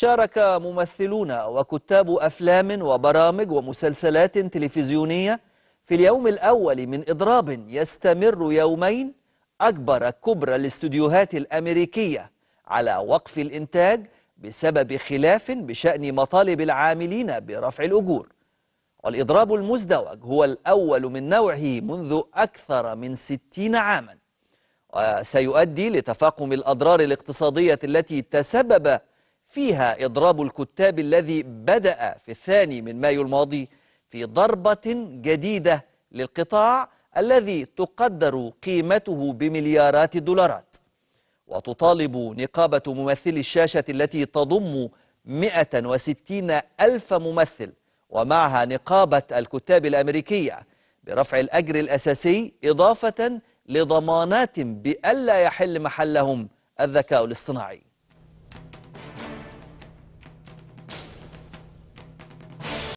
شارك ممثلون وكتاب أفلام وبرامج ومسلسلات تلفزيونية في اليوم الأول من إضراب يستمر يومين أجبر كبرى الاستوديوهات الأمريكية على وقف الإنتاج بسبب خلاف بشأن مطالب العاملين برفع الأجور والإضراب المزدوج هو الأول من نوعه منذ أكثر من ستين عاما وسيؤدي لتفاقم الأضرار الاقتصادية التي تسبب فيها إضراب الكتاب الذي بدأ في الثاني من مايو الماضي في ضربة جديدة للقطاع الذي تقدر قيمته بمليارات الدولارات وتطالب نقابة ممثلي الشاشة التي تضم 160 ألف ممثل ومعها نقابة الكتاب الأمريكية برفع الأجر الأساسي إضافة لضمانات بألا يحل محلهم الذكاء الاصطناعي